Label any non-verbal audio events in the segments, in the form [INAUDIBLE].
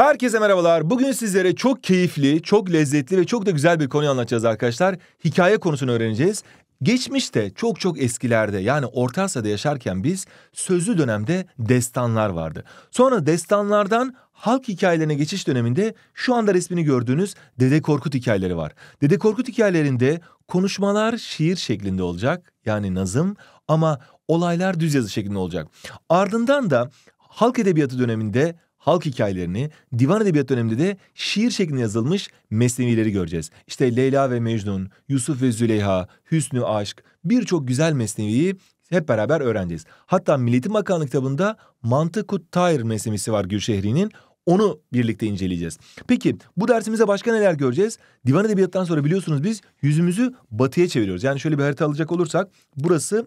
Herkese merhabalar. Bugün sizlere çok keyifli, çok lezzetli ve çok da güzel bir konuyu anlatacağız arkadaşlar. Hikaye konusunu öğreneceğiz. Geçmişte çok çok eskilerde yani Orta Asya'da yaşarken biz sözlü dönemde destanlar vardı. Sonra destanlardan halk hikayelerine geçiş döneminde şu anda resmini gördüğünüz Dede Korkut hikayeleri var. Dede Korkut hikayelerinde konuşmalar şiir şeklinde olacak yani nazım ama olaylar düz yazı şeklinde olacak. Ardından da halk edebiyatı döneminde halk hikayelerini, divan edebiyat döneminde de şiir şeklinde yazılmış mesnevileri göreceğiz. İşte Leyla ve Mecnun, Yusuf ve Züleyha, Hüsnü Aşk birçok güzel mesneviyi hep beraber öğreneceğiz. Hatta Milliyetin Bakanlığı kitabında Mantıkut Tayr mesnevisi var Gülşehri'nin. Onu birlikte inceleyeceğiz. Peki bu dersimize başka neler göreceğiz? Divan edebiyattan sonra biliyorsunuz biz yüzümüzü batıya çeviriyoruz. Yani şöyle bir harita alacak olursak burası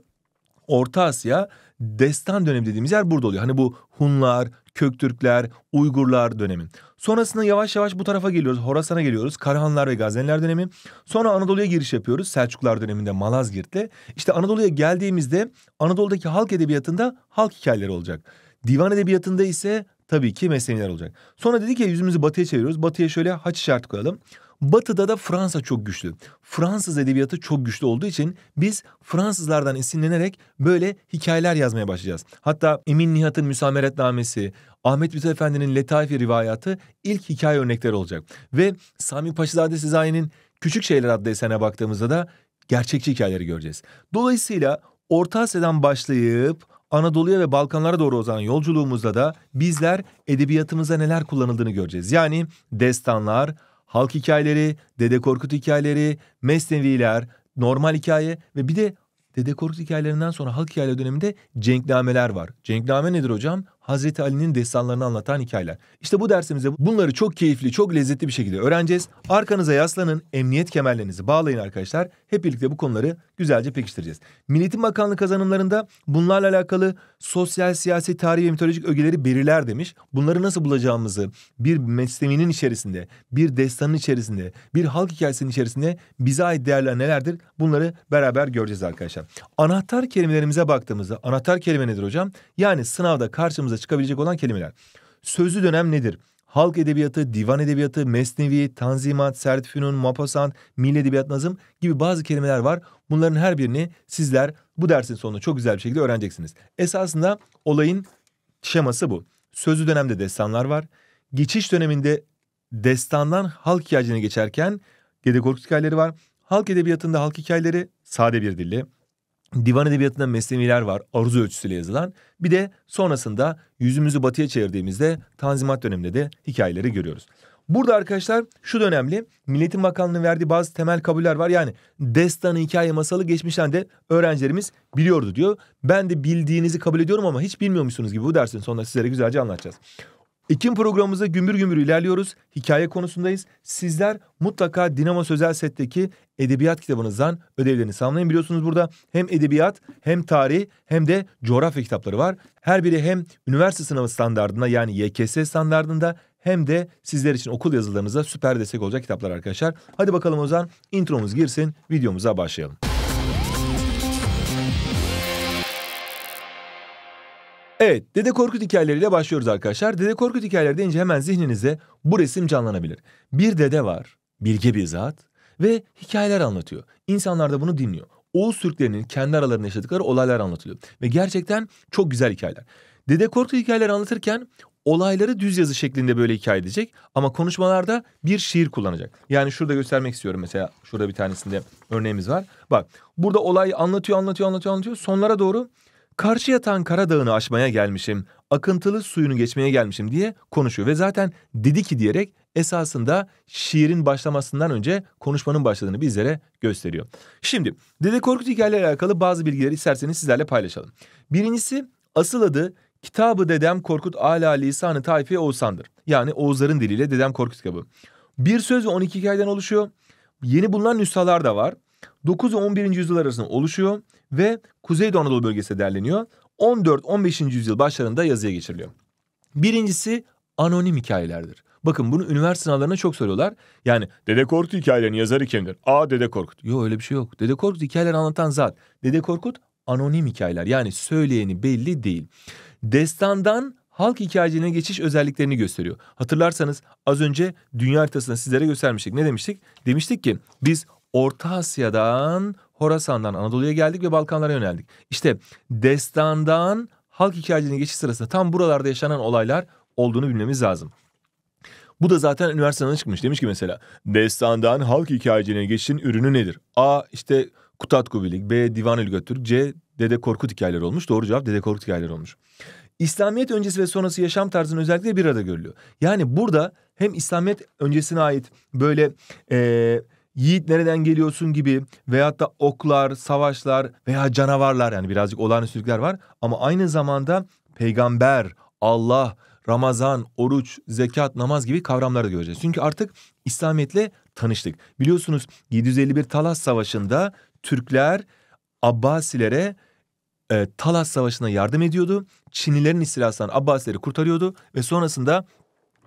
Orta Asya, destan dönemi dediğimiz yer burada oluyor. Hani bu Hunlar, Köktürkler, Uygurlar dönemi. Sonrasında yavaş yavaş bu tarafa geliyoruz. Horasan'a geliyoruz. Karahanlar ve Gazneliler dönemi. Sonra Anadolu'ya giriş yapıyoruz. Selçuklar döneminde Malazgirt'te. İşte Anadolu'ya geldiğimizde Anadolu'daki halk edebiyatında halk hikayeleri olacak. Divan edebiyatında ise tabii ki mesleğiler olacak. Sonra dedik ki yüzümüzü batıya çeviriyoruz. Batıya şöyle haç işareti koyalım. Batı'da da Fransa çok güçlü. Fransız edebiyatı çok güçlü olduğu için biz Fransızlardan esinlenerek böyle hikayeler yazmaya başlayacağız. Hatta Emin Nihat'ın Müsameretnamesi, Ahmet Mithat Efendi'nin Letaife rivayatı ilk hikaye örnekleri olacak. Ve Sami Paşazade Sezai'nin Küçük Şeyler adlı eserine baktığımızda da gerçekçi hikayeleri göreceğiz. Dolayısıyla Orta Asya'dan başlayıp Anadolu'ya ve Balkanlara doğru uzanan yolculuğumuzda da bizler edebiyatımıza neler kullanıldığını göreceğiz. Yani destanlar, halk hikayeleri, Dede Korkut hikayeleri, mesneviler, normal hikaye ve bir de Dede Korkut hikayelerinden sonra halk hikayeleri döneminde cenknameler var. Cenkname nedir hocam? Hazreti Ali'nin destanlarını anlatan hikayeler. İşte bu dersimizde bunları çok keyifli, çok lezzetli bir şekilde öğreneceğiz. Arkanıza yaslanın, emniyet kemerlerinizi bağlayın arkadaşlar. Hep birlikte bu konuları güzelce pekiştireceğiz. Milletin Bakanlığı kazanımlarında bunlarla alakalı sosyal, siyasi, tarihi ve mitolojik ögeleri belirler demiş. Bunları nasıl bulacağımızı bir mesleminin içerisinde, bir destanın içerisinde, bir halk hikayesinin içerisinde bize ait değerler nelerdir? Bunları beraber göreceğiz arkadaşlar. Anahtar kelimelerimize baktığımızda anahtar kelime nedir hocam? Yani sınavda karşımıza karşımıza çıkabilecek olan kelimeler. Sözlü dönem nedir? Halk edebiyatı, divan edebiyatı, mesnevi, tanzimat, sert fünun, mapasant, milli edebiyat nazım gibi bazı kelimeler var. Bunların her birini sizler bu dersin sonunda çok güzel bir şekilde öğreneceksiniz. Esasında olayın şeması bu. Sözlü dönemde destanlar var. Geçiş döneminde destandan halk hikayesine geçerken Gede Korkut hikayeleri var. Halk edebiyatında halk hikayeleri sade bir dille divan edebiyatında mesneviler var arzu ölçüsüyle yazılan. Bir de sonrasında yüzümüzü batıya çevirdiğimizde Tanzimat döneminde de hikayeleri görüyoruz. Burada arkadaşlar şu dönemli Milletin Bakanlığı verdiği bazı temel kabuller var. Yani destanı, hikaye, masalı geçmişten de öğrencilerimiz biliyordu diyor. Ben de bildiğinizi kabul ediyorum ama hiç bilmiyormuşsunuz gibi bu dersin sonunda sizlere güzelce anlatacağız. Ekim programımıza gümbür gümbür ilerliyoruz. Hikaye konusundayız. Sizler mutlaka Dinamo Sözel Set'teki edebiyat kitabınızdan ödevlerini sağlayın. Biliyorsunuz burada hem edebiyat hem tarih hem de coğrafya kitapları var. Her biri hem üniversite sınavı standartında yani YKS standartında hem de sizler için okul yazılarınıza süper destek olacak kitaplar arkadaşlar. Hadi bakalım o zaman intromuz girsin videomuza başlayalım. Evet, Dede Korkut hikayeleriyle başlıyoruz arkadaşlar. Dede Korkut hikayeleri deyince hemen zihninize bu resim canlanabilir. Bir dede var, bilge bir zat ve hikayeler anlatıyor. İnsanlar da bunu dinliyor. Oğuz Türklerinin kendi aralarında yaşadıkları olaylar anlatılıyor. Ve gerçekten çok güzel hikayeler. Dede Korkut hikayeleri anlatırken olayları düz yazı şeklinde böyle hikaye edecek ama konuşmalarda bir şiir kullanacak. Yani şurada göstermek istiyorum mesela şurada bir tanesinde örneğimiz var. Bak burada olay anlatıyor anlatıyor anlatıyor anlatıyor sonlara doğru karşı yatan Karadağ'ını aşmaya gelmişim, akıntılı suyunu geçmeye gelmişim diye konuşuyor. Ve zaten dedi ki diyerek esasında şiirin başlamasından önce konuşmanın başladığını bizlere gösteriyor. Şimdi Dede Korkut hikayeyle alakalı bazı bilgileri isterseniz sizlerle paylaşalım. Birincisi asıl adı Kitabı Dedem Korkut Ala Lisanı Tayfi Oğuzhan'dır. Yani Oğuzların diliyle Dedem Korkut kitabı. Bir söz ve 12 hikayeden oluşuyor. Yeni bulunan nüshalar da var. 9 ve 11. yüzyıllar arasında oluşuyor ve Kuzeydoğu Anadolu bölgesi derleniyor. 14-15. yüzyıl başlarında yazıya geçiriliyor. Birincisi anonim hikayelerdir. Bakın bunu üniversite sınavlarına çok soruyorlar. Yani Dede Korkut hikayelerini yazarı kimdir? A Dede Korkut. Yok öyle bir şey yok. Dede Korkut hikayeleri anlatan zat. Dede Korkut anonim hikayeler. Yani söyleyeni belli değil. Destandan halk hikayeciliğine geçiş özelliklerini gösteriyor. Hatırlarsanız az önce dünya haritasını sizlere göstermiştik. Ne demiştik? Demiştik ki biz Orta Asya'dan Horasan'dan Anadolu'ya geldik ve Balkanlara yöneldik. İşte destandan halk hikayeciliğine geçiş sırasında tam buralarda yaşanan olaylar olduğunu bilmemiz lazım. Bu da zaten üniversiteden çıkmış. Demiş ki mesela destandan halk hikayeciliğine geçişin ürünü nedir? A işte Kutat Kubilik, B Divan Götürk, C Dede Korkut hikayeleri olmuş. Doğru cevap Dede Korkut hikayeleri olmuş. İslamiyet öncesi ve sonrası yaşam tarzının özellikle bir arada görülüyor. Yani burada hem İslamiyet öncesine ait böyle e, Yiğit nereden geliyorsun gibi veyahut da oklar, savaşlar veya canavarlar yani birazcık olağanüstülükler var. Ama aynı zamanda peygamber, Allah, Ramazan, oruç, zekat, namaz gibi kavramları da göreceğiz. Çünkü artık İslamiyet'le tanıştık. Biliyorsunuz 751 Talas Savaşı'nda Türkler Abbasilere e, Talas Savaşı'na yardım ediyordu. Çinlilerin istilasından Abbasileri kurtarıyordu ve sonrasında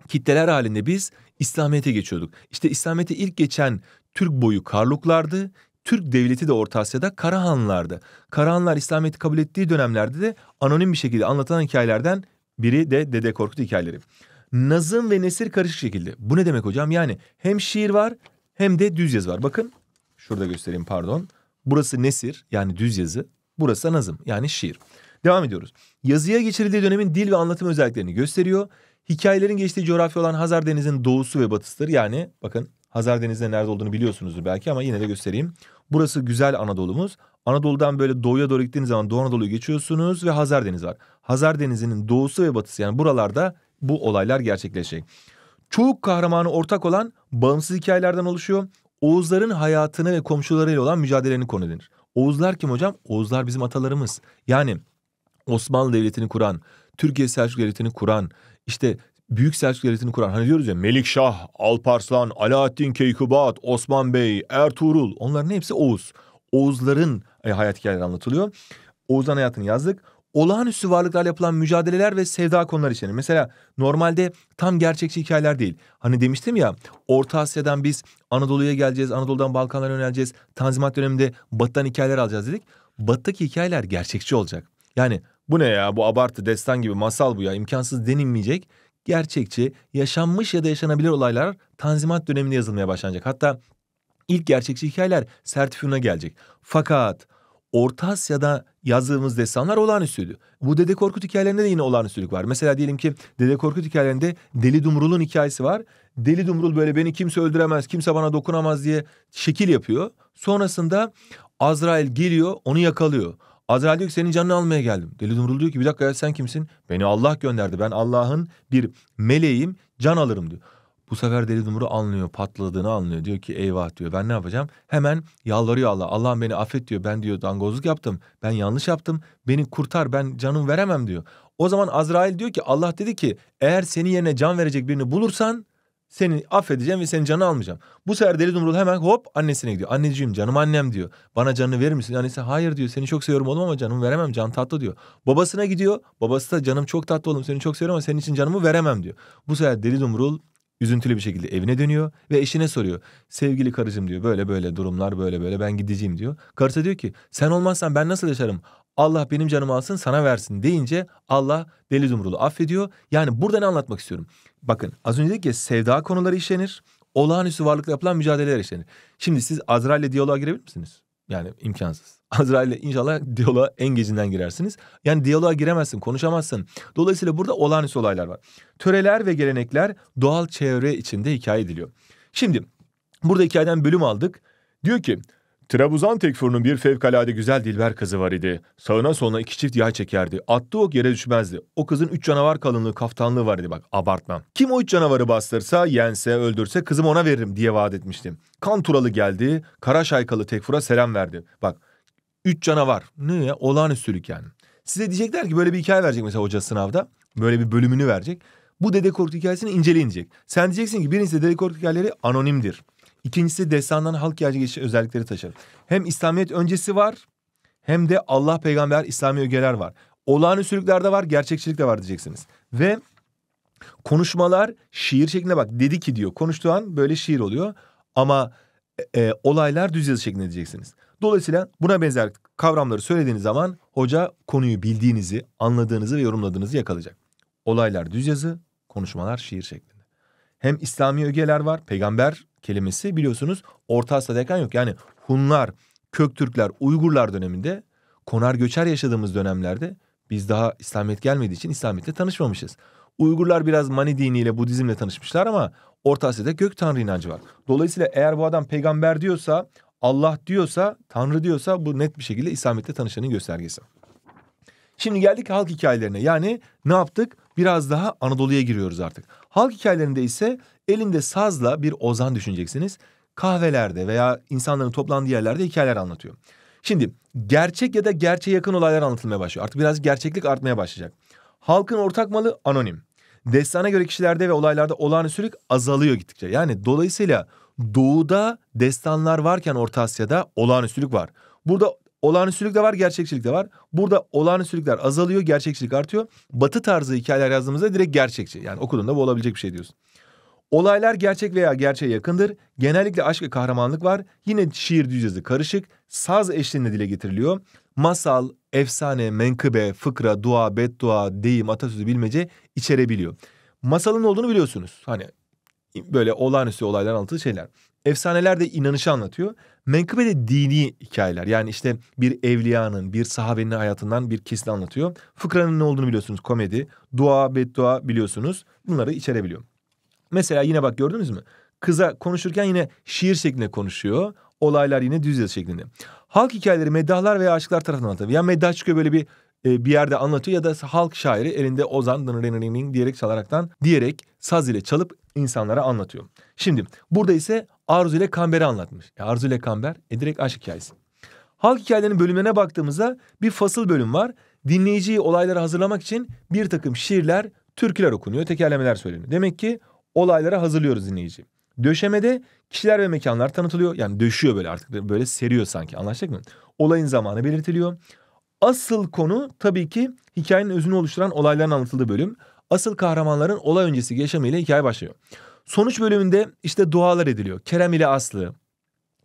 kitleler halinde biz İslamiyet'e geçiyorduk. İşte İslamiyet'e ilk geçen Türk boyu Karluklardı. Türk devleti de Orta Asya'da Karahanlardı. Karahanlar İslamiyet'i kabul ettiği dönemlerde de anonim bir şekilde anlatılan hikayelerden biri de Dede Korkut hikayeleri. Nazım ve nesir karışık şekilde. Bu ne demek hocam? Yani hem şiir var hem de düz yazı var. Bakın şurada göstereyim pardon. Burası nesir yani düz yazı. Burası nazım yani şiir. Devam ediyoruz. Yazıya geçirildiği dönemin dil ve anlatım özelliklerini gösteriyor. Hikayelerin geçtiği coğrafya olan Hazar Denizi'nin doğusu ve batısıdır. Yani bakın Hazar Denizi'nin nerede olduğunu biliyorsunuzdur belki ama yine de göstereyim. Burası güzel Anadolu'muz. Anadolu'dan böyle doğuya doğru gittiğiniz zaman Doğu Anadolu'yu geçiyorsunuz ve Hazar Denizi var. Hazar Denizi'nin doğusu ve batısı yani buralarda bu olaylar gerçekleşecek. Çoğu kahramanı ortak olan bağımsız hikayelerden oluşuyor. Oğuzların hayatını ve komşularıyla olan mücadelelerini konu edinir. Oğuzlar kim hocam? Oğuzlar bizim atalarımız. Yani Osmanlı Devleti'ni kuran, Türkiye Selçuk Devleti'ni kuran, işte Büyük Selçuk Devleti'ni kuran hani diyoruz ya Melikşah, Alparslan, Alaaddin Keykubat, Osman Bey, Ertuğrul onların hepsi Oğuz. Oğuzların e, hayat hikayeleri anlatılıyor. Oğuz'dan hayatını yazdık. Olağanüstü varlıklarla yapılan mücadeleler ve sevda konuları içerir. Mesela normalde tam gerçekçi hikayeler değil. Hani demiştim ya Orta Asya'dan biz Anadolu'ya geleceğiz, Anadolu'dan Balkanlara yöneleceğiz. Tanzimat döneminde Batı'dan hikayeler alacağız dedik. Batı'daki hikayeler gerçekçi olacak. Yani bu ne ya bu abartı destan gibi masal bu ya imkansız denilmeyecek gerçekçi, yaşanmış ya da yaşanabilir olaylar Tanzimat döneminde yazılmaya başlanacak. Hatta ilk gerçekçi hikayeler sertifüne gelecek. Fakat Orta Asya'da yazdığımız destanlar olağanüstüydü. Bu Dede Korkut hikayelerinde de yine olağanüstülük var. Mesela diyelim ki Dede Korkut hikayelerinde Deli Dumrul'un hikayesi var. Deli Dumrul böyle beni kimse öldüremez, kimse bana dokunamaz diye şekil yapıyor. Sonrasında Azrail geliyor, onu yakalıyor. Azrail diyor ki senin canını almaya geldim. Deli Dumrul diyor ki bir dakika ya sen kimsin? Beni Allah gönderdi. Ben Allah'ın bir meleğim can alırım diyor. Bu sefer Deli Dumrul anlıyor patladığını anlıyor. Diyor ki eyvah diyor ben ne yapacağım? Hemen yalvarıyor Allah. Allah'ım beni affet diyor. Ben diyor dangozluk yaptım. Ben yanlış yaptım. Beni kurtar ben canım veremem diyor. O zaman Azrail diyor ki Allah dedi ki eğer senin yerine can verecek birini bulursan seni affedeceğim ve senin canını almayacağım. Bu sefer Deli Dumrul hemen hop annesine gidiyor. Anneciğim canım annem diyor. Bana canını verir misin? Annesi hayır diyor. Seni çok seviyorum oğlum ama canımı veremem. Can tatlı diyor. Babasına gidiyor. Babası da canım çok tatlı oğlum seni çok seviyorum ama senin için canımı veremem diyor. Bu sefer Deli Dumrul üzüntülü bir şekilde evine dönüyor ve eşine soruyor. Sevgili karıcığım diyor böyle böyle durumlar böyle böyle ben gideceğim diyor. Karısı diyor ki sen olmazsan ben nasıl yaşarım? Allah benim canımı alsın sana versin deyince Allah deli dumrulu affediyor. Yani burada ne anlatmak istiyorum? Bakın az önce dedik ya sevda konuları işlenir. Olağanüstü varlıkla yapılan mücadeleler işlenir. Şimdi siz Azrail ile diyaloğa girebilir misiniz? Yani imkansız. [LAUGHS] Azrail'le inşallah diyaloğa en gecinden girersiniz. Yani diyaloğa giremezsin, konuşamazsın. Dolayısıyla burada olağanüstü olaylar var. Töreler ve gelenekler doğal çevre içinde hikaye ediliyor. Şimdi burada hikayeden bölüm aldık. Diyor ki Trabuzan Tekfur'un bir fevkalade güzel dilber kızı var idi. Sağına soluna iki çift yay çekerdi. Attığı ok yere düşmezdi. O kızın üç canavar kalınlığı kaftanlığı var idi bak abartmam. Kim o üç canavarı bastırsa, yense, öldürse kızım ona veririm diye vaat etmiştim. Kan Turalı geldi, Kara Şaykalı Tekfur'a selam verdi. Bak üç canavar ne ya olağanüstülük yani. Size diyecekler ki böyle bir hikaye verecek mesela hoca sınavda. Böyle bir bölümünü verecek. Bu Dede Korkut hikayesini inceleyecek. Sen diyeceksin ki birincisi Dede Korkut hikayeleri anonimdir. İkincisi destandan halk yayıcı geçiş özellikleri taşır. Hem İslamiyet öncesi var hem de Allah peygamber İslami ögeler var. Olağanüstülükler de var, gerçekçilik de var diyeceksiniz. Ve konuşmalar şiir şeklinde bak dedi ki diyor. Konuştuğu an böyle şiir oluyor ama e, e, olaylar düz yazı şeklinde diyeceksiniz. Dolayısıyla buna benzer kavramları söylediğiniz zaman hoca konuyu bildiğinizi, anladığınızı ve yorumladığınızı yakalayacak. Olaylar düz yazı, konuşmalar şiir şeklinde hem İslami ögeler var. Peygamber kelimesi biliyorsunuz Orta Asya'da yok. Yani Hunlar, Köktürkler, Uygurlar döneminde konar göçer yaşadığımız dönemlerde biz daha İslamiyet gelmediği için İslamiyet'le tanışmamışız. Uygurlar biraz Mani diniyle Budizmle tanışmışlar ama Orta Asya'da gök tanrı inancı var. Dolayısıyla eğer bu adam peygamber diyorsa, Allah diyorsa, tanrı diyorsa bu net bir şekilde İslamiyet'le tanışanın göstergesi. Şimdi geldik halk hikayelerine. Yani ne yaptık? Biraz daha Anadolu'ya giriyoruz artık. Halk hikayelerinde ise elinde sazla bir ozan düşüneceksiniz. Kahvelerde veya insanların toplandığı yerlerde hikayeler anlatıyor. Şimdi gerçek ya da gerçeğe yakın olaylar anlatılmaya başlıyor. Artık biraz gerçeklik artmaya başlayacak. Halkın ortak malı anonim. Destana göre kişilerde ve olaylarda olağanüstülük azalıyor gittikçe. Yani dolayısıyla doğuda destanlar varken Orta Asya'da olağanüstülük var. Burada olağanüstülük de var, gerçekçilik de var. Burada olağanüstülükler azalıyor, gerçekçilik artıyor. Batı tarzı hikayeler yazdığımızda direkt gerçekçi. Yani okuduğunda bu olabilecek bir şey diyorsun. Olaylar gerçek veya gerçeğe yakındır. Genellikle aşk ve kahramanlık var. Yine şiir düzcesi karışık. Saz eşliğinde dile getiriliyor. Masal, efsane, menkıbe, fıkra, dua, beddua, deyim, atasözü, bilmece içerebiliyor. Masalın olduğunu biliyorsunuz. Hani böyle olağanüstü olaylar anlatılı şeyler. Efsaneler de inanışı anlatıyor. Menkıbe de dini hikayeler. Yani işte bir evliyanın, bir sahabenin hayatından bir kesit anlatıyor. Fıkranın ne olduğunu biliyorsunuz. Komedi, dua, beddua biliyorsunuz. Bunları içerebiliyor. Mesela yine bak gördünüz mü? Kıza konuşurken yine şiir şeklinde konuşuyor. Olaylar yine düz yazı şeklinde. Halk hikayeleri meddahlar veya aşıklar tarafından anlatılıyor. Ya yani meddah çıkıyor böyle bir e, bir yerde anlatıyor ya da halk şairi elinde ozan dınırınırının diyerek çalaraktan diyerek saz ile çalıp insanlara anlatıyor. Şimdi burada ise Arzu ile Kamber'i anlatmış. E, Arzu ile Kamber e, direkt aşk hikayesi. Halk hikayelerinin bölümlerine baktığımızda bir fasıl bölüm var. Dinleyiciyi olaylara hazırlamak için bir takım şiirler, türküler okunuyor, tekerlemeler söyleniyor. Demek ki olaylara hazırlıyoruz dinleyici. Döşemede kişiler ve mekanlar tanıtılıyor. Yani döşüyor böyle artık böyle seriyor sanki anlaştık mı? Olayın zamanı belirtiliyor. Asıl konu tabii ki hikayenin özünü oluşturan olayların anlatıldığı bölüm. Asıl kahramanların olay öncesi yaşamıyla hikaye başlıyor. Sonuç bölümünde işte dualar ediliyor. Kerem ile Aslı,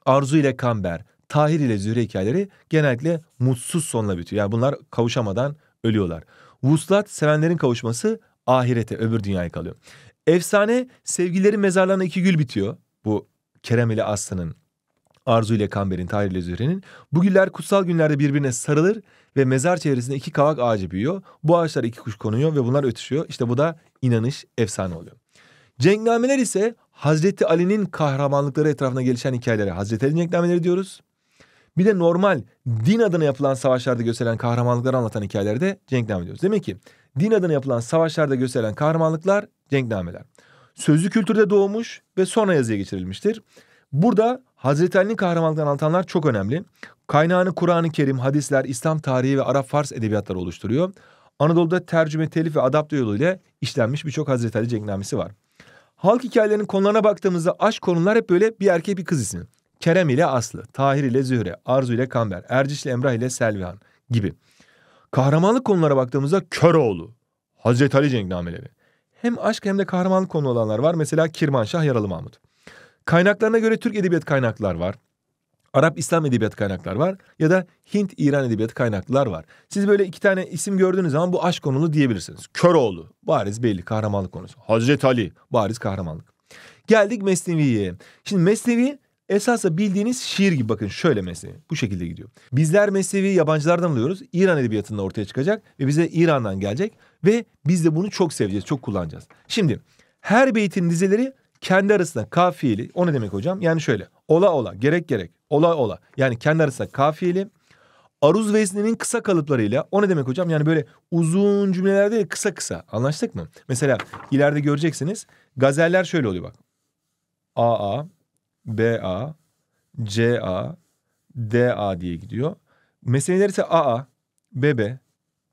Arzu ile Kamber, Tahir ile Zühre hikayeleri genellikle mutsuz sonla bitiyor. Yani bunlar kavuşamadan ölüyorlar. Vuslat sevenlerin kavuşması ahirete, öbür dünyaya kalıyor. Efsane sevgililerin mezarlarına iki gül bitiyor. Bu Kerem ile Aslı'nın, Arzu ile Kamber'in, Tahir ile Zühre'nin. Bu güller kutsal günlerde birbirine sarılır ve mezar çevresinde iki kavak ağacı büyüyor. Bu ağaçlar iki kuş konuyor ve bunlar ötüşüyor. İşte bu da inanış, efsane oluyor. Cenknameler ise Hazreti Ali'nin kahramanlıkları etrafına gelişen hikayelere Hazreti Ali cenknameleri diyoruz. Bir de normal din adına yapılan savaşlarda gösterilen kahramanlıkları anlatan hikayelerde cenkname diyoruz. Demek ki din adına yapılan savaşlarda gösterilen kahramanlıklar cenknameler. Sözlü kültürde doğmuş ve sonra yazıya geçirilmiştir. Burada Hazreti Ali'nin kahramanlıklarını anlatanlar çok önemli. Kaynağını Kur'an-ı Kerim, hadisler, İslam tarihi ve Arap-Fars edebiyatları oluşturuyor. Anadolu'da tercüme, telif ve adapte yoluyla işlenmiş birçok Hazreti Ali cenknamesi var. Halk hikayelerinin konularına baktığımızda aşk konular hep böyle bir erkek bir kız ismi. Kerem ile Aslı, Tahir ile Zühre, Arzu ile Kamber, Erciş ile Emrah ile Selvihan gibi. Kahramanlık konulara baktığımızda Köroğlu, Hazreti Ali Cenknameleri. Hem aşk hem de kahramanlık konu olanlar var. Mesela Kirmanşah Yaralı Mahmut. Kaynaklarına göre Türk Edebiyat kaynaklar var. Arap İslam edebiyatı kaynaklar var ya da Hint İran edebiyatı kaynaklar var. Siz böyle iki tane isim gördüğünüz zaman bu aşk konulu diyebilirsiniz. Köroğlu bariz belli kahramanlık konusu. Hazreti Ali bariz kahramanlık. Geldik Mesnevi'ye. Şimdi Mesnevi esasla bildiğiniz şiir gibi bakın şöyle Mesnevi bu şekilde gidiyor. Bizler Mesnevi'yi yabancılardan alıyoruz. İran edebiyatında ortaya çıkacak ve bize İran'dan gelecek ve biz de bunu çok seveceğiz, çok kullanacağız. Şimdi her beytin dizeleri kendi arasında ka fiili o ne demek hocam? Yani şöyle ola ola gerek gerek ola ola yani kendi arasında ka fiili aruz vezninin kısa kalıplarıyla o ne demek hocam? Yani böyle uzun cümlelerde de kısa kısa anlaştık mı? Mesela ileride göreceksiniz gazeller şöyle oluyor bak. AA, BA, CA, DA diye gidiyor. Meseleler ise AA, BB,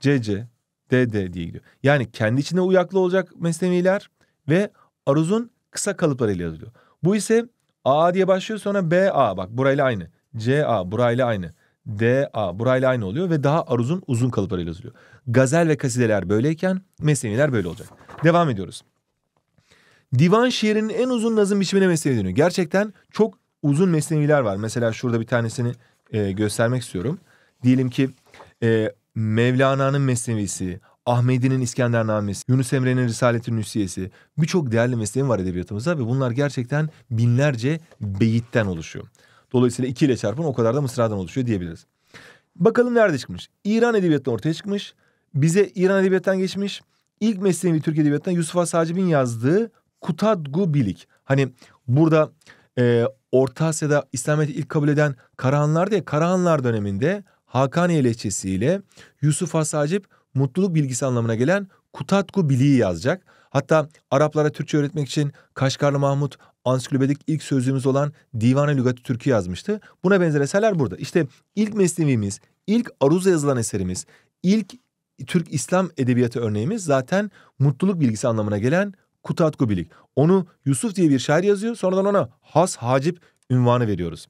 CC, DD diye gidiyor. Yani kendi içinde uyaklı olacak mesleviler ve aruzun kısa kalıplarıyla yazılıyor. Bu ise A diye başlıyor sonra B A bak burayla aynı. C A burayla aynı. D A burayla aynı oluyor ve daha aruzun uzun kalıplarıyla yazılıyor. Gazel ve kasideler böyleyken mesneviler böyle olacak. Devam ediyoruz. Divan şiirinin en uzun nazım biçimine mesnevi dönüyor. Gerçekten çok uzun mesneviler var. Mesela şurada bir tanesini e, göstermek istiyorum. Diyelim ki e, Mevlana'nın mesnevisi, Ahmedi'nin İskendernamesi, Yunus Emre'nin risalet Nüsiyesi birçok değerli mesleğim var edebiyatımızda ve bunlar gerçekten binlerce beyitten oluşuyor. Dolayısıyla 2 ile çarpın o kadar da mısradan oluşuyor diyebiliriz. Bakalım nerede çıkmış? İran edebiyatından ortaya çıkmış. Bize İran edebiyattan geçmiş. İlk mesleğimi Türk edebiyatından Yusuf Has yazdığı Kutadgu Bilik. Hani burada e, Orta Asya'da İslamiyet'i ilk kabul eden Karahanlar diye Karahanlar döneminde Hakaniye lehçesiyle Yusuf Has mutluluk bilgisi anlamına gelen kutatku biliği yazacak. Hatta Araplara Türkçe öğretmek için Kaşgarlı Mahmut ansiklopedik ilk sözlüğümüz olan Divan-ı lügat Türk'ü yazmıştı. Buna benzer eserler burada. İşte ilk mesnevimiz, ilk aruza yazılan eserimiz, ilk Türk İslam edebiyatı örneğimiz zaten mutluluk bilgisi anlamına gelen Kutatku Bilik. Onu Yusuf diye bir şair yazıyor. Sonradan ona Has Hacip ünvanı veriyoruz.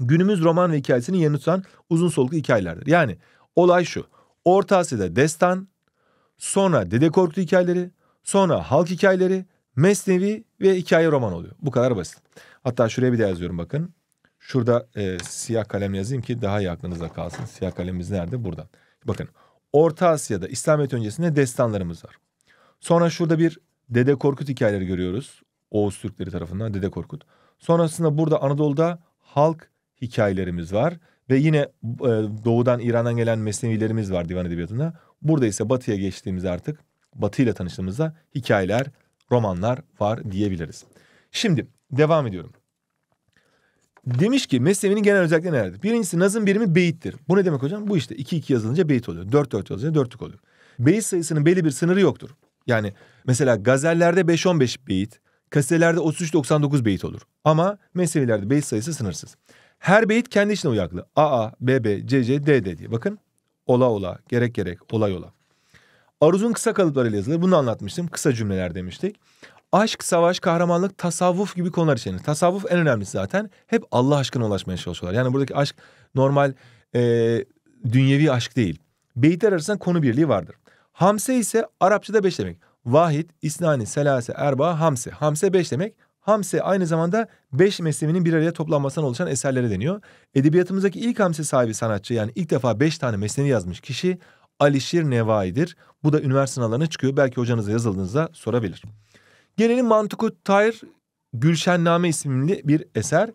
Günümüz roman ve hikayesini yanıtan uzun soluklu hikayelerdir. Yani olay şu. Orta Asya'da destan, sonra Dede Korkut hikayeleri, sonra halk hikayeleri, mesnevi ve hikaye roman oluyor. Bu kadar basit. Hatta şuraya bir de yazıyorum bakın. Şurada e, siyah kalem yazayım ki daha iyi aklınızda kalsın. Siyah kalemimiz nerede? Buradan. Bakın Orta Asya'da İslamiyet öncesinde destanlarımız var. Sonra şurada bir Dede Korkut hikayeleri görüyoruz. Oğuz Türkleri tarafından Dede Korkut. Sonrasında burada Anadolu'da halk hikayelerimiz var. Ve yine e, doğudan İran'dan gelen mesnevilerimiz var divan edebiyatında. Burada ise batıya geçtiğimiz artık batıyla tanıştığımızda hikayeler, romanlar var diyebiliriz. Şimdi devam ediyorum. Demiş ki Mesnevi'nin genel özellikleri nelerdir? Birincisi nazım birimi beyittir. Bu ne demek hocam? Bu işte 2-2 yazılınca beyit oluyor. 4-4 yazılınca dörtlük oluyor. Beyit sayısının belli bir sınırı yoktur. Yani mesela gazellerde 5-15 beyit, kaselerde 33-99 beyit olur. Ama Mesnevilerde beyit sayısı sınırsız. Her beyit kendi içine uyaklı. AA, BB, CC, DD diye. Bakın ola ola, gerek gerek, olay ola. Aruz'un kısa kalıplarıyla yazılır. Bunu anlatmıştım. Kısa cümleler demiştik. Aşk, savaş, kahramanlık, tasavvuf gibi konular içerir. Tasavvuf en önemlisi zaten. Hep Allah aşkına ulaşmaya çalışıyorlar. Yani buradaki aşk normal e, dünyevi aşk değil. Beyitler arasında konu birliği vardır. Hamse ise Arapçada beş demek. Vahid, İsnani, Selase, Erba, Hamse. Hamse beş demek. Hamse aynı zamanda beş meslevinin bir araya toplanmasından oluşan eserlere deniyor. Edebiyatımızdaki ilk hamse sahibi sanatçı yani ilk defa beş tane mesleni yazmış kişi Alişir Nevai'dir. Bu da üniversite sınavlarına çıkıyor. Belki hocanıza yazıldığınızda sorabilir. Gelelim Mantukut Tayr Gülşenname isimli bir eser.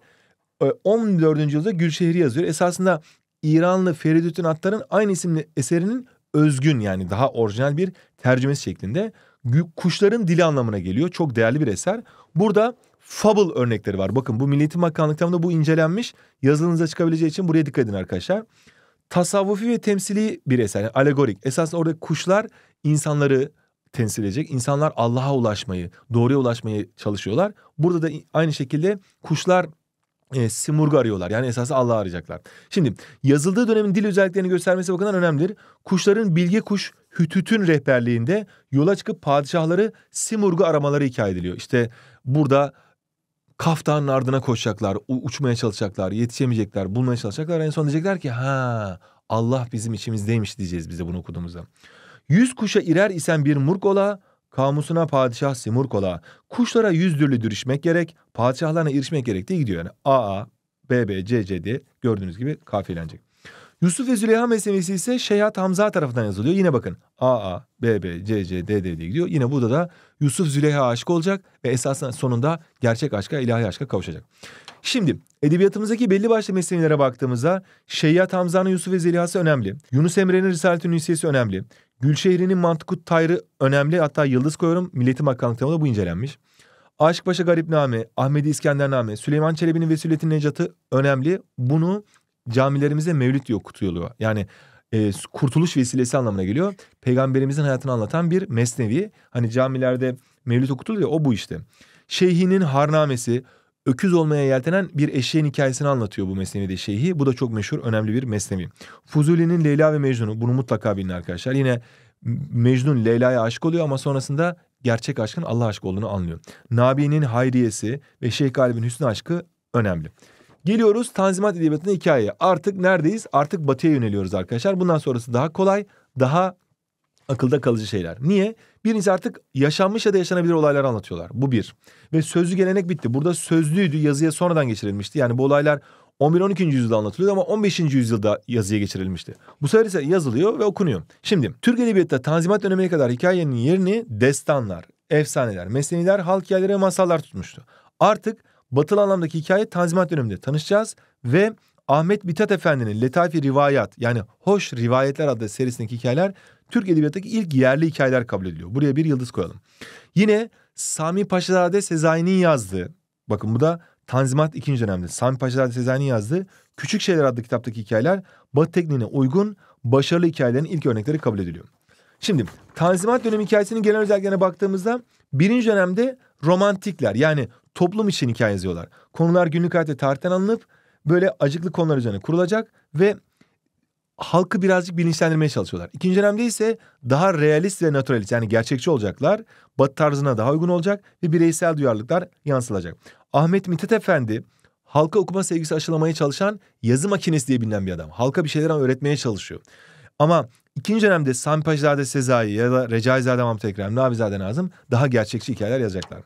14. Ee, yılda Gülşehir'i yazıyor. Esasında İranlı Feridüddin Attar'ın aynı isimli eserinin özgün yani daha orijinal bir tercümesi şeklinde kuşların dili anlamına geliyor. Çok değerli bir eser. Burada Fable örnekleri var. Bakın bu Milli Eğitim Bakanlık'tan bu incelenmiş. Yazılınıza çıkabileceği için buraya dikkat edin arkadaşlar. Tasavvufi ve temsili bir eser. Yani alegorik. Esasında orada kuşlar insanları temsil edecek. İnsanlar Allah'a ulaşmayı, doğruya ulaşmayı çalışıyorlar. Burada da aynı şekilde kuşlar e, simurgu arıyorlar. Yani esası Allah'ı arayacaklar. Şimdi yazıldığı dönemin dil özelliklerini göstermesi bakımından önemlidir. Kuşların bilge kuş Hütüt'ün rehberliğinde yola çıkıp padişahları Simurg'u aramaları hikaye ediliyor. İşte burada kaftanın ardına koşacaklar, uçmaya çalışacaklar, yetişemeyecekler, bulmaya çalışacaklar. En son diyecekler ki ha Allah bizim içimizdeymiş diyeceğiz bize bunu okuduğumuzda. Yüz kuşa irer isen bir murkola, kamusuna padişah simurkola. Kuşlara yüz türlü dürüşmek gerek, padişahlarına erişmek gerek diye gidiyor. Yani A, A, B, B, C, C diye gördüğünüz gibi kafilenecek. Yusuf ve Züleyha meselesi ise Şeyhat Hamza tarafından yazılıyor. Yine bakın A A B B C C D D diye gidiyor. Yine burada da Yusuf Züleyha aşık olacak ve esasında sonunda gerçek aşka, ilahi aşka kavuşacak. Şimdi edebiyatımızdaki belli başlı meselelere baktığımızda Şeyhat Hamza'nın Yusuf ve Züleyha'sı önemli. Yunus Emre'nin Risalet-i Nüsiyesi önemli. Gülşehri'nin Mantıkut Tayrı önemli. Hatta yıldız koyuyorum. Milleti makamlıkta da bu incelenmiş. Aşıkbaşı Garipname, Ahmedi İskendername, Süleyman Çelebi'nin Vesilet'in Necat'ı önemli. Bunu camilerimize mevlüt yok okutuluyor. Yani e, kurtuluş vesilesi anlamına geliyor. Peygamberimizin hayatını anlatan bir mesnevi. Hani camilerde mevlüt okutuluyor o bu işte. Şeyhinin harnamesi, öküz olmaya yeltenen bir eşeğin hikayesini anlatıyor bu mesnevide şeyhi. Bu da çok meşhur, önemli bir mesnevi. Fuzuli'nin Leyla ve Mecnun'u bunu mutlaka bilin arkadaşlar. Yine Mecnun Leyla'ya aşık oluyor ama sonrasında gerçek aşkın Allah aşkı olduğunu anlıyor. Nabi'nin Hayriyesi ve Şeyh Galib'in Hüsnü aşkı önemli. Geliyoruz Tanzimat Edebiyatı'nda hikayeye. Artık neredeyiz? Artık batıya yöneliyoruz arkadaşlar. Bundan sonrası daha kolay, daha akılda kalıcı şeyler. Niye? Birincisi artık yaşanmış ya da yaşanabilir olayları anlatıyorlar. Bu bir. Ve sözlü gelenek bitti. Burada sözlüydü, yazıya sonradan geçirilmişti. Yani bu olaylar 11-12. yüzyılda anlatılıyordu ama 15. yüzyılda yazıya geçirilmişti. Bu sefer ise yazılıyor ve okunuyor. Şimdi Türk Edebiyatı Tanzimat dönemine kadar hikayenin yerini destanlar, efsaneler, mesneviler, halk hikayeleri ve masallar tutmuştu. Artık batılı anlamdaki hikaye Tanzimat döneminde tanışacağız ve Ahmet Mithat Efendi'nin Letafi Rivayat yani Hoş Rivayetler adlı serisindeki hikayeler Türk Edebiyatı'ndaki ilk yerli hikayeler kabul ediliyor. Buraya bir yıldız koyalım. Yine Sami Paşazade Sezai'nin yazdığı bakın bu da Tanzimat ikinci dönemde Sami Paşazade Sezai'nin yazdığı Küçük Şeyler adlı kitaptaki hikayeler Batı tekniğine uygun başarılı hikayelerin ilk örnekleri kabul ediliyor. Şimdi Tanzimat dönemi hikayesinin genel özelliklerine baktığımızda Birinci dönemde romantikler yani toplum için hikaye yazıyorlar. Konular günlük hayatta tarihten alınıp böyle acıklı konular üzerine kurulacak ve halkı birazcık bilinçlendirmeye çalışıyorlar. İkinci dönemde ise daha realist ve naturalist yani gerçekçi olacaklar. Batı tarzına daha uygun olacak ve bireysel duyarlılıklar yansılacak. Ahmet Mithat Efendi halka okuma sevgisi aşılamaya çalışan yazı makinesi diye bilinen bir adam. Halka bir şeyler öğretmeye çalışıyor. Ama ikinci dönemde Sami Paşazade Sezai ya da Recaizade Mahmut Ekrem, Nabizade Nazım daha gerçekçi hikayeler yazacaklar.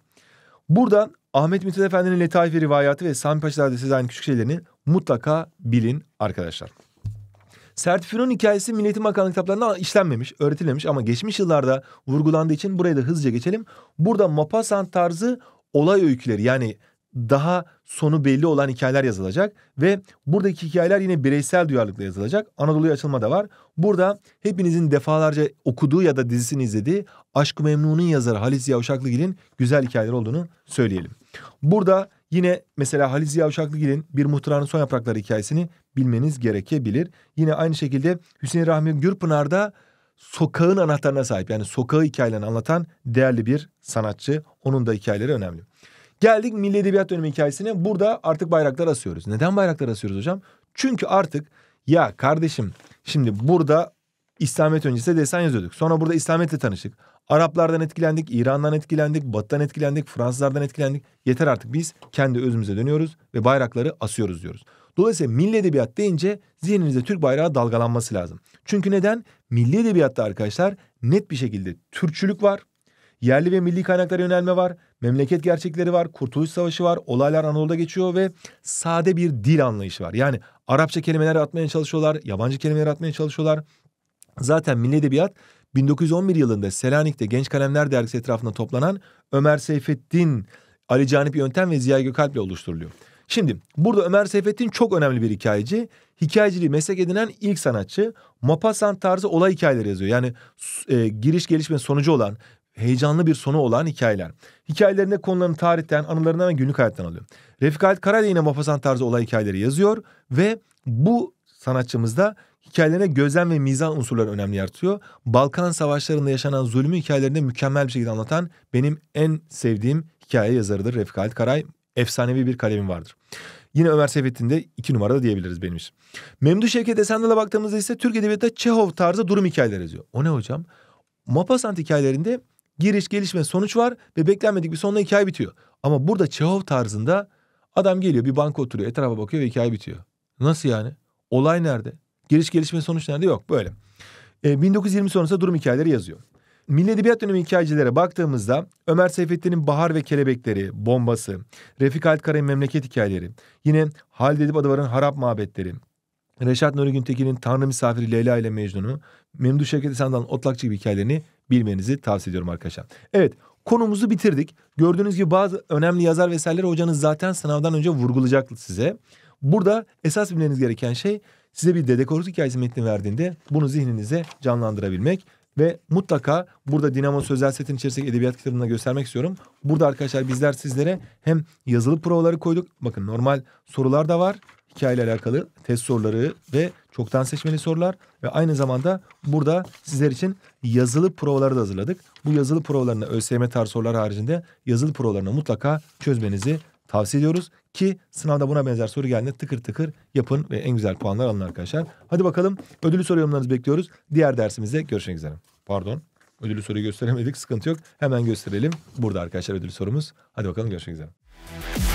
Burada Ahmet Mithat Efendi'nin Letaifi rivayatı ve Sami Paşazade Sezai'nin küçük şeylerini mutlaka bilin arkadaşlar. Sertifinon hikayesi Milliyetin Bakanlığı kitaplarında işlenmemiş, öğretilmemiş ama geçmiş yıllarda vurgulandığı için buraya da hızlıca geçelim. Burada Mapasant tarzı olay öyküleri yani daha sonu belli olan hikayeler yazılacak ve buradaki hikayeler yine bireysel duyarlılıkla yazılacak. Anadolu'ya açılma da var. Burada hepinizin defalarca okuduğu ya da dizisini izlediği Aşk-ı Memnun'un yazarı Halis Ziya Uşaklıgil'in güzel hikayeler olduğunu söyleyelim. Burada yine mesela Halis Ziya Uşaklıgil'in Bir Muhtıranın Son Yaprakları hikayesini bilmeniz gerekebilir. Yine aynı şekilde Hüseyin Rahmi Gürpınar'da sokağın anahtarına sahip yani sokağı hikayelerini anlatan değerli bir sanatçı. Onun da hikayeleri önemli. Geldik Milli Edebiyat Dönemi hikayesine. Burada artık bayraklar asıyoruz. Neden bayraklar asıyoruz hocam? Çünkü artık ya kardeşim şimdi burada İslamiyet öncesi desen yazıyorduk. Sonra burada İslamiyet'le tanıştık. Araplardan etkilendik, İran'dan etkilendik, Batı'dan etkilendik, Fransızlardan etkilendik. Yeter artık biz kendi özümüze dönüyoruz ve bayrakları asıyoruz diyoruz. Dolayısıyla milli edebiyat deyince zihninizde Türk bayrağı dalgalanması lazım. Çünkü neden? Milli edebiyatta arkadaşlar net bir şekilde Türkçülük var. Yerli ve milli kaynaklara yönelme var memleket gerçekleri var, Kurtuluş Savaşı var, olaylar Anadolu'da geçiyor ve sade bir dil anlayışı var. Yani Arapça kelimeler atmaya çalışıyorlar, yabancı kelimeler atmaya çalışıyorlar. Zaten Milli Edebiyat 1911 yılında Selanik'te Genç Kalemler Dergisi etrafında toplanan Ömer Seyfettin, Ali Canip Yöntem ve Ziya Gökalp ile oluşturuluyor. Şimdi burada Ömer Seyfettin çok önemli bir hikayeci. Hikayeciliği meslek edinen ilk sanatçı. Mapassan tarzı olay hikayeleri yazıyor. Yani e, giriş gelişme sonucu olan heyecanlı bir sonu olan hikayeler. Hikayelerinde konularını tarihten, anılarından ve günlük hayattan alıyor. Refik Halit Karayla yine Mafazan tarzı olay hikayeleri yazıyor ve bu sanatçımızda hikayelerine gözlem ve mizan unsurları önemli yaratıyor. Balkan savaşlarında yaşanan zulmü hikayelerinde mükemmel bir şekilde anlatan benim en sevdiğim hikaye yazarıdır Refik Halit Karay. Efsanevi bir kalemim vardır. Yine Ömer Seyfettin de iki numarada diyebiliriz benim için. Memdu Şevket Esen'de baktığımızda ise Türk Edebiyatı Çehov tarzı durum hikayeleri yazıyor. O ne hocam? Mapasant hikayelerinde giriş, gelişme, sonuç var ve beklenmedik bir sonla hikaye bitiyor. Ama burada Çehov tarzında adam geliyor bir banka oturuyor etrafa bakıyor ve hikaye bitiyor. Nasıl yani? Olay nerede? Giriş, gelişme, sonuç nerede? Yok böyle. E, ee, 1920 sonrası durum hikayeleri yazıyor. Milli Edebiyat Dönemi hikayecilere baktığımızda Ömer Seyfettin'in Bahar ve Kelebekleri, Bombası, Refik Altkaray'ın Memleket Hikayeleri, yine Halide Edip Adıvar'ın Harap Mabetleri, Reşat Nuri Güntekin'in Tanrı Misafiri Leyla ile Mecnun'u, Memduh Şevket Esen'den Otlakçı gibi hikayelerini bilmenizi tavsiye ediyorum arkadaşlar. Evet konumuzu bitirdik. Gördüğünüz gibi bazı önemli yazar vesaireleri hocanız zaten sınavdan önce vurgulayacak size. Burada esas bilmeniz gereken şey size bir dede korusu hikayesi metni verdiğinde bunu zihninize canlandırabilmek. Ve mutlaka burada Dinamo Sözel Set'in içerisindeki edebiyat kitabında göstermek istiyorum. Burada arkadaşlar bizler sizlere hem yazılı provaları koyduk. Bakın normal sorular da var hikayeyle alakalı test soruları ve çoktan seçmeli sorular ve aynı zamanda burada sizler için yazılı provaları da hazırladık. Bu yazılı provalarını ÖSYM tarz sorular haricinde yazılı provalarını mutlaka çözmenizi tavsiye ediyoruz. Ki sınavda buna benzer soru geldiğinde tıkır tıkır yapın ve en güzel puanlar alın arkadaşlar. Hadi bakalım ödülü soru yorumlarınızı bekliyoruz. Diğer dersimizde görüşmek üzere. Pardon ödülü soruyu gösteremedik sıkıntı yok. Hemen gösterelim. Burada arkadaşlar ödül sorumuz. Hadi bakalım görüşmek üzere.